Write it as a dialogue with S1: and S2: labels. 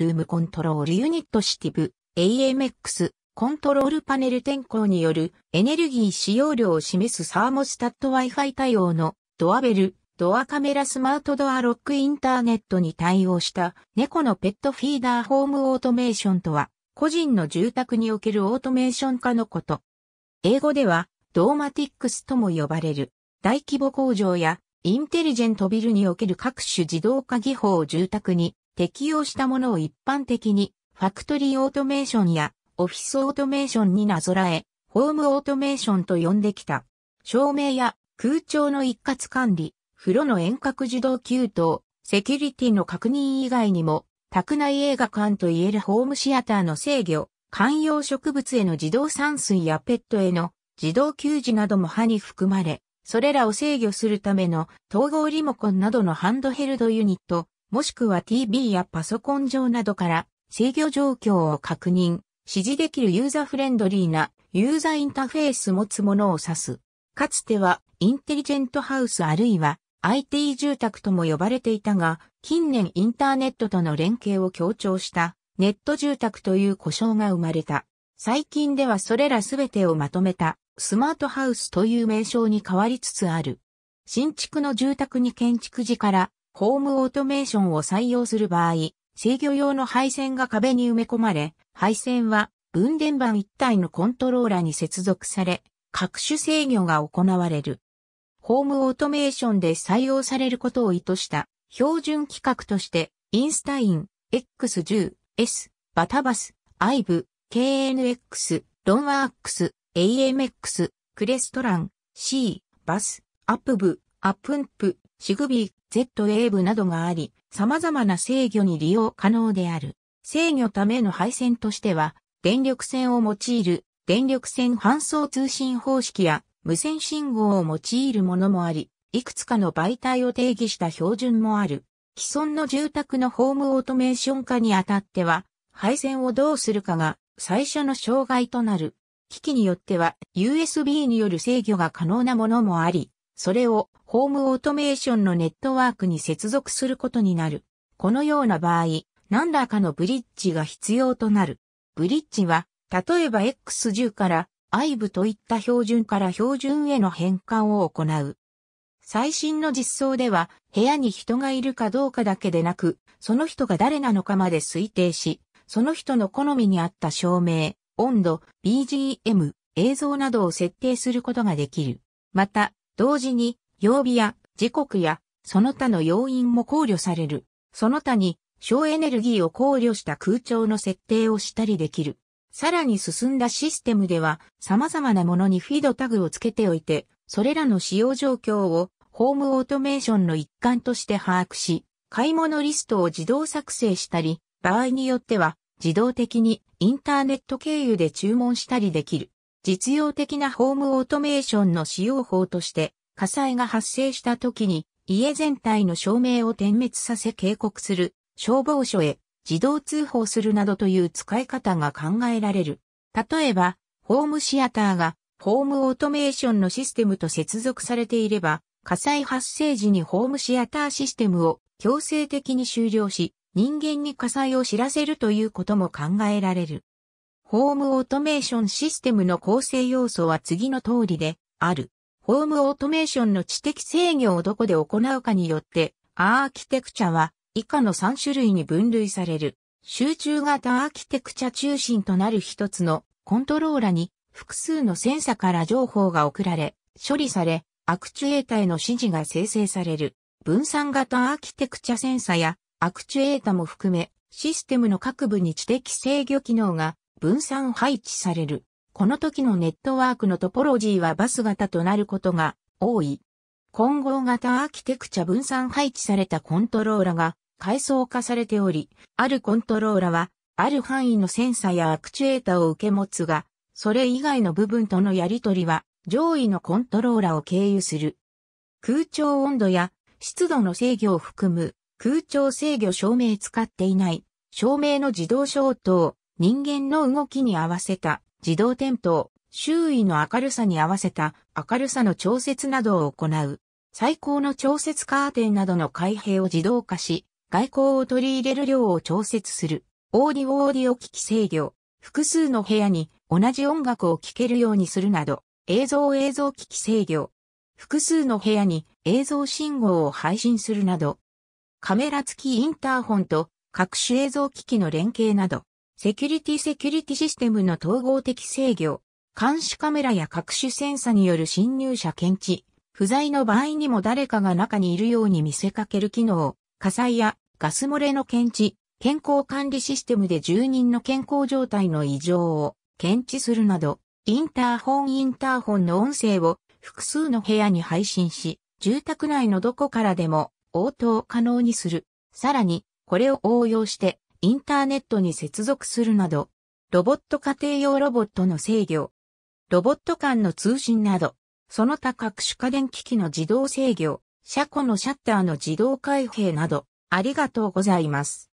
S1: トゥームコントロールユニットシティブ AMX コントロールパネル転向によるエネルギー使用量を示すサーモスタット Wi-Fi 対応のドアベル、ドアカメラスマートドアロックインターネットに対応した猫のペットフィーダーホームオートメーションとは個人の住宅におけるオートメーション化のこと。英語ではドーマティックスとも呼ばれる大規模工場やインテリジェントビルにおける各種自動化技法を住宅に適用したものを一般的にファクトリーオートメーションやオフィスオートメーションになぞらえ、ホームオートメーションと呼んできた。照明や空調の一括管理、風呂の遠隔自動給湯、セキュリティの確認以外にも、宅内映画館といえるホームシアターの制御、観葉植物への自動散水やペットへの自動給仕なども歯に含まれ、それらを制御するための統合リモコンなどのハンドヘルドユニット、もしくは TV やパソコン上などから制御状況を確認、指示できるユーザーフレンドリーなユーザーインターフェース持つものを指す。かつてはインテリジェントハウスあるいは IT 住宅とも呼ばれていたが、近年インターネットとの連携を強調したネット住宅という呼称が生まれた。最近ではそれらすべてをまとめたスマートハウスという名称に変わりつつある。新築の住宅に建築時からホームオートメーションを採用する場合、制御用の配線が壁に埋め込まれ、配線は分電盤一体のコントローラーに接続され、各種制御が行われる。ホームオートメーションで採用されることを意図した標準規格として、インスタイン、X10、S、バタバス、アイブ、KNX、ロンワークス、AMX、クレストラン、C、バス、アップブ、アップンプ、シグビー、Z ウェーブなどがあり、様々な制御に利用可能である。制御ための配線としては、電力線を用いる、電力線搬送通信方式や、無線信号を用いるものもあり、いくつかの媒体を定義した標準もある。既存の住宅のホームオートメーション化にあたっては、配線をどうするかが最初の障害となる。機器によっては USB による制御が可能なものもあり、それをホームオートメーションのネットワークに接続することになる。このような場合、何らかのブリッジが必要となる。ブリッジは、例えば X10 から IVE といった標準から標準への変換を行う。最新の実装では、部屋に人がいるかどうかだけでなく、その人が誰なのかまで推定し、その人の好みに合った照明、温度、BGM、映像などを設定することができる。また、同時に、曜日や時刻やその他の要因も考慮される。その他に省エネルギーを考慮した空調の設定をしたりできる。さらに進んだシステムでは様々なものにフィードタグをつけておいて、それらの使用状況をホームオートメーションの一環として把握し、買い物リストを自動作成したり、場合によっては自動的にインターネット経由で注文したりできる。実用的なホームオートメーションの使用法として、火災が発生した時に家全体の照明を点滅させ警告する、消防署へ自動通報するなどという使い方が考えられる。例えば、ホームシアターがホームオートメーションのシステムと接続されていれば、火災発生時にホームシアターシステムを強制的に終了し、人間に火災を知らせるということも考えられる。ホームオートメーションシステムの構成要素は次の通りである。ホームオートメーションの知的制御をどこで行うかによって、アーキテクチャは以下の3種類に分類される。集中型アーキテクチャ中心となる一つのコントローラに複数のセンサから情報が送られ、処理され、アクチュエータへの指示が生成される。分散型アーキテクチャセンサやアクチュエータも含め、システムの各部に知的制御機能が分散配置される。この時のネットワークのトポロジーはバス型となることが多い。混合型アーキテクチャ分散配置されたコントローラが階層化されており、あるコントローラは、ある範囲のセンサやアクチュエータを受け持つが、それ以外の部分とのやりとりは、上位のコントローラを経由する。空調温度や湿度の制御を含む空調制御照明使っていない、照明の自動消灯、人間の動きに合わせた自動点灯、周囲の明るさに合わせた明るさの調節などを行う。最高の調節カーテンなどの開閉を自動化し、外光を取り入れる量を調節する。オーディオオーディオ機器制御。複数の部屋に同じ音楽を聴けるようにするなど、映像映像機器制御。複数の部屋に映像信号を配信するなど、カメラ付きインターホンと各種映像機器の連携など、セキュリティセキュリティシステムの統合的制御、監視カメラや各種センサによる侵入者検知、不在の場合にも誰かが中にいるように見せかける機能、火災やガス漏れの検知、健康管理システムで住人の健康状態の異常を検知するなど、インターホンインターホンの音声を複数の部屋に配信し、住宅内のどこからでも応答可能にする。さらに、これを応用してインターネットに接続するなど、ロボット家庭用ロボットの制御、ロボット間の通信など、その他各種家電機器の自動制御、車庫のシャッターの自動開閉など、ありがとうございます。